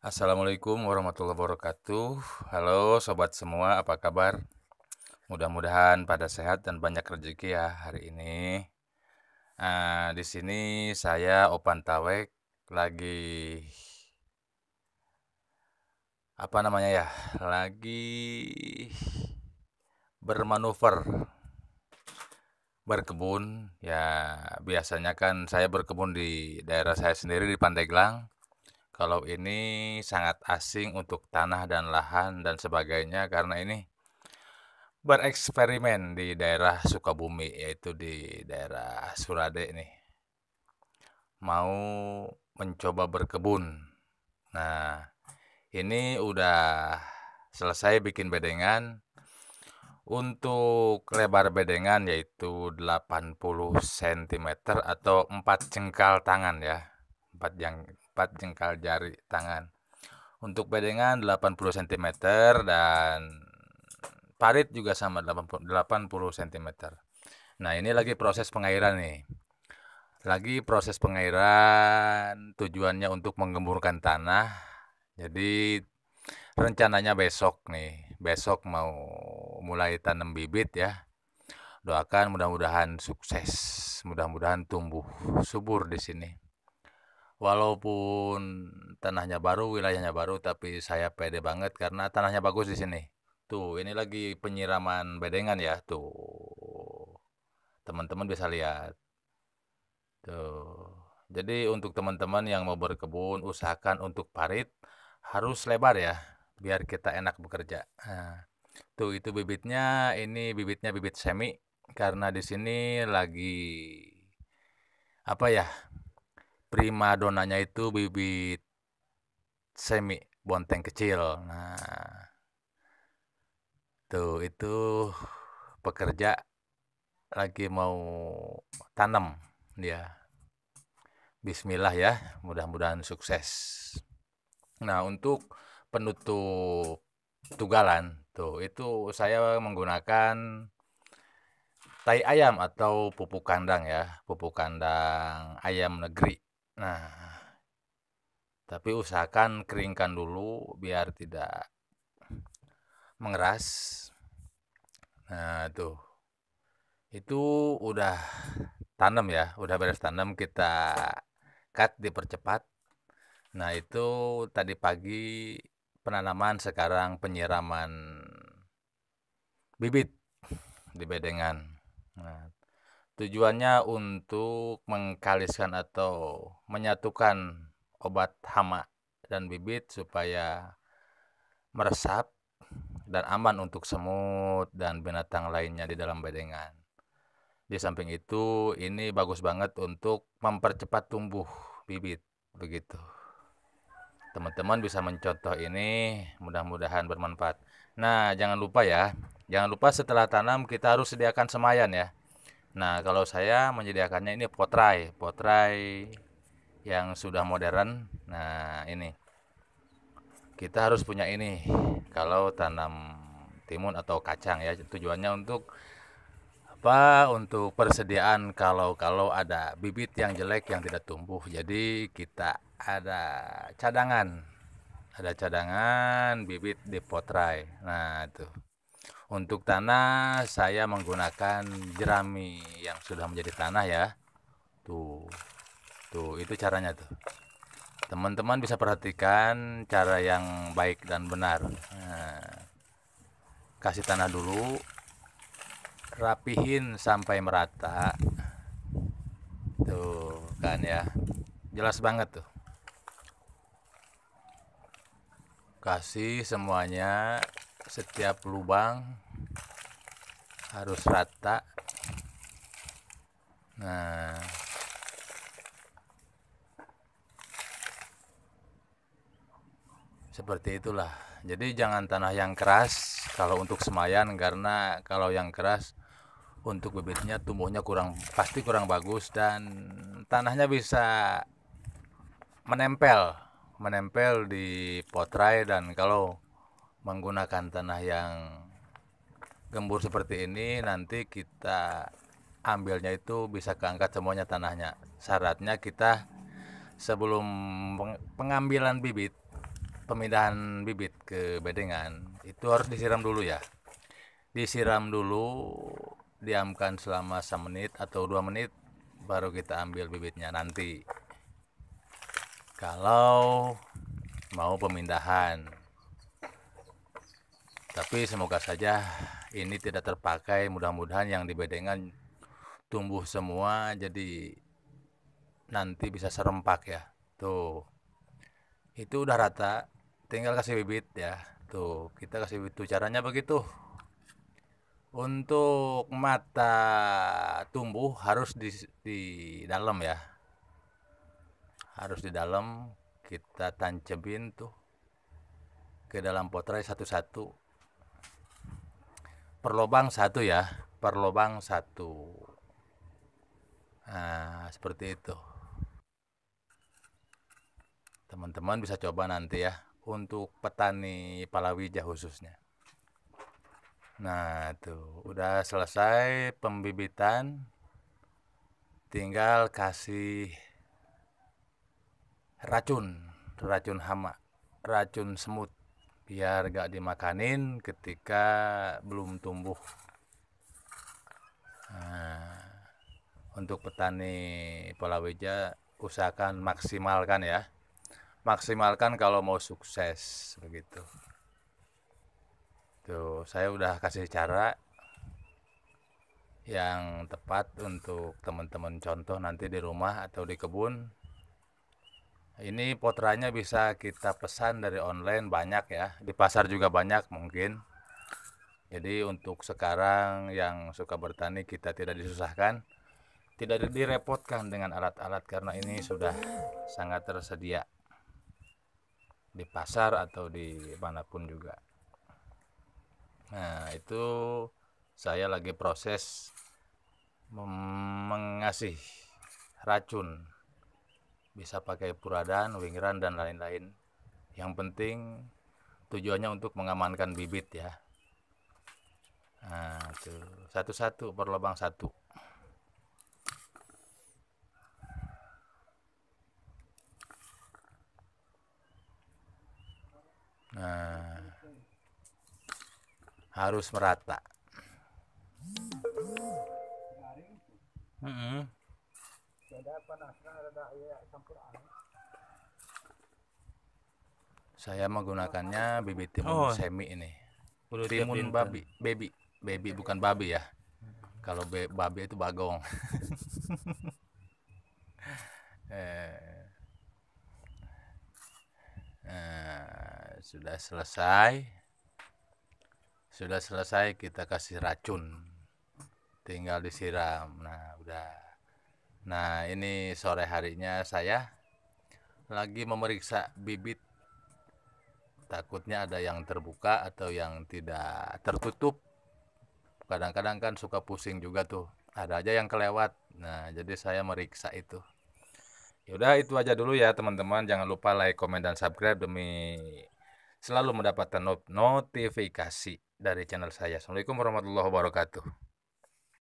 Assalamualaikum warahmatullahi wabarakatuh. Halo sobat semua, apa kabar? Mudah-mudahan pada sehat dan banyak rezeki ya hari ini. Nah, di sini saya Opan Tawek lagi apa namanya ya? Lagi bermanuver berkebun ya biasanya kan saya berkebun di daerah saya sendiri di Pandeglang kalau ini sangat asing untuk tanah dan lahan dan sebagainya karena ini bereksperimen di daerah Sukabumi yaitu di daerah Surade ini Mau mencoba berkebun. Nah, ini udah selesai bikin bedengan. Untuk lebar bedengan yaitu 80 cm atau 4 jengkal tangan ya. 4 yang empat jengkal jari tangan. Untuk bedengan 80 cm dan parit juga sama 80 cm. Nah, ini lagi proses pengairan nih. Lagi proses pengairan tujuannya untuk menggemburkan tanah. Jadi rencananya besok nih. Besok mau mulai tanam bibit ya doakan mudah-mudahan sukses, mudah-mudahan tumbuh subur di sini walaupun tanahnya baru, wilayahnya baru, tapi saya pede banget karena tanahnya bagus di sini. Tuh, ini lagi penyiraman bedengan ya, tuh. Teman-teman bisa lihat. Tuh. Jadi untuk teman-teman yang mau berkebun, usahakan untuk parit harus lebar ya, biar kita enak bekerja. Nah, tuh itu bibitnya, ini bibitnya bibit semi karena di sini lagi apa ya? Prima donanya itu bibit semi bonteng kecil. Nah, tuh itu pekerja lagi mau tanam dia. Bismillah ya, mudah-mudahan sukses. Nah, untuk penutup tugalan tuh itu saya menggunakan tai ayam atau pupuk kandang ya, pupuk kandang ayam negeri Nah, tapi usahakan keringkan dulu biar tidak mengeras. Nah, tuh. Itu udah tanam ya, udah beres tanam kita cut dipercepat. Nah, itu tadi pagi penanaman sekarang penyiraman bibit di bedengan. Nah, Tujuannya untuk mengkaliskan atau menyatukan obat hama dan bibit supaya meresap dan aman untuk semut dan binatang lainnya di dalam bedengan. Di samping itu, ini bagus banget untuk mempercepat tumbuh bibit begitu. Teman-teman bisa mencontoh ini, mudah-mudahan bermanfaat. Nah, jangan lupa ya, jangan lupa setelah tanam kita harus sediakan semayan ya. Nah, kalau saya menyediakannya ini potrai, potrai yang sudah modern. Nah, ini kita harus punya ini kalau tanam timun atau kacang ya. Tujuannya untuk apa? Untuk persediaan kalau kalau ada bibit yang jelek yang tidak tumbuh. Jadi kita ada cadangan. Ada cadangan bibit di potrai. Nah, itu. Untuk tanah saya menggunakan jerami yang sudah menjadi tanah ya. Tuh. Tuh, itu caranya tuh. Teman-teman bisa perhatikan cara yang baik dan benar. Nah, kasih tanah dulu. Rapihin sampai merata. Tuh, kan ya. Jelas banget tuh. Kasih semuanya setiap lubang harus rata nah seperti itulah jadi jangan tanah yang keras kalau untuk semayan karena kalau yang keras untuk bibitnya tumbuhnya kurang pasti kurang bagus dan tanahnya bisa menempel menempel di potrai dan kalau menggunakan tanah yang gembur seperti ini nanti kita ambilnya itu bisa keangkat semuanya tanahnya syaratnya kita sebelum pengambilan bibit pemindahan bibit ke bedengan itu harus disiram dulu ya disiram dulu diamkan selama menit atau dua menit baru kita ambil bibitnya nanti kalau mau pemindahan tapi semoga saja ini tidak terpakai mudah-mudahan yang di bedengan tumbuh semua jadi nanti bisa serempak ya tuh itu udah rata tinggal kasih bibit ya tuh kita kasih bibit tuh caranya begitu untuk mata tumbuh harus di, di dalam ya harus di dalam kita tancebin tuh ke dalam potret satu-satu per satu ya per satu nah seperti itu teman-teman bisa coba nanti ya untuk petani palawija khususnya nah tuh udah selesai pembibitan tinggal kasih racun racun hama racun semut biar gak dimakanin ketika belum tumbuh nah, untuk petani Polaweja usahakan maksimalkan ya maksimalkan kalau mau sukses begitu tuh saya udah kasih cara yang tepat untuk teman-teman contoh nanti di rumah atau di kebun ini potranya bisa kita pesan dari online banyak ya di pasar juga banyak mungkin jadi untuk sekarang yang suka bertani kita tidak disusahkan tidak direpotkan dengan alat-alat karena ini sudah sangat tersedia di pasar atau di manapun juga nah itu saya lagi proses mengasih racun bisa pakai puradan, wingran dan lain-lain. Yang penting tujuannya untuk mengamankan bibit ya. Nah, satu-satu per lubang satu. Nah, harus merata. Mm -hmm. Saya menggunakannya bibit timun oh. semi ini. Udah timun babi, baby, baby bukan babi ya. Kalau babi itu bagong. eh, eh, sudah selesai. Sudah selesai kita kasih racun. Tinggal disiram. Nah, udah. Nah, ini sore harinya saya lagi memeriksa bibit. Takutnya ada yang terbuka atau yang tidak tertutup. Kadang-kadang kan suka pusing juga tuh. Ada aja yang kelewat. Nah, jadi saya meriksa itu. Yaudah, itu aja dulu ya teman-teman. Jangan lupa like, komen, dan subscribe demi selalu mendapatkan notifikasi dari channel saya. Assalamualaikum warahmatullahi wabarakatuh.